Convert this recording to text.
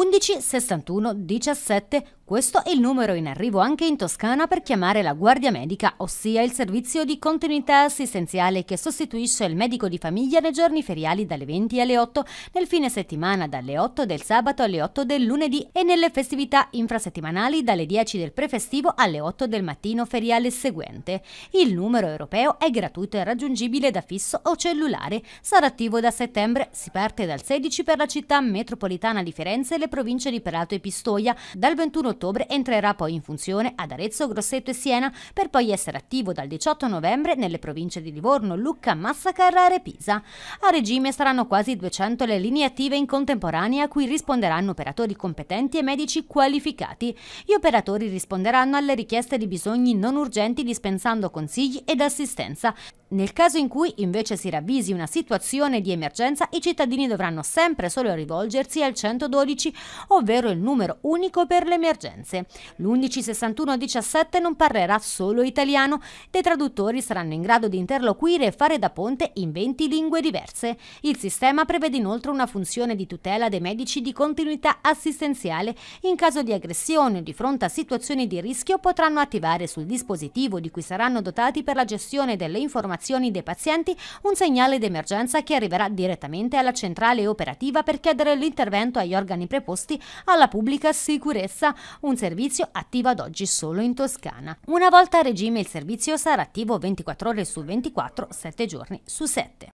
11 61 17 questo è il numero in arrivo anche in Toscana per chiamare la guardia medica, ossia il servizio di continuità assistenziale che sostituisce il medico di famiglia nei giorni feriali dalle 20 alle 8, nel fine settimana dalle 8 del sabato alle 8 del lunedì e nelle festività infrasettimanali dalle 10 del prefestivo alle 8 del mattino feriale seguente. Il numero europeo è gratuito e raggiungibile da fisso o cellulare. Sarà attivo da settembre, si parte dal 16 per la città metropolitana di Firenze e le province di Prato e Pistoia, dal 21 ottobre entrerà poi in funzione ad Arezzo, Grosseto e Siena per poi essere attivo dal 18 novembre nelle province di Livorno, Lucca, Massa, Carrara e Pisa. A regime saranno quasi 200 le linee attive in contemporanea a cui risponderanno operatori competenti e medici qualificati. Gli operatori risponderanno alle richieste di bisogni non urgenti dispensando consigli ed assistenza. Nel caso in cui invece si ravvisi una situazione di emergenza, i cittadini dovranno sempre solo rivolgersi al 112, ovvero il numero unico per l'emergenza emergenze. L'1161-17 non parlerà solo italiano, dei traduttori saranno in grado di interloquire e fare da ponte in 20 lingue diverse. Il sistema prevede inoltre una funzione di tutela dei medici di continuità assistenziale. In caso di aggressione o di fronte a situazioni di rischio potranno attivare sul dispositivo di cui saranno dotati per la gestione delle informazioni dei pazienti un segnale d'emergenza che arriverà direttamente alla centrale operativa per chiedere l'intervento agli organi preposti alla pubblica sicurezza un servizio attivo ad oggi solo in Toscana. Una volta a regime il servizio sarà attivo 24 ore su 24, 7 giorni su 7.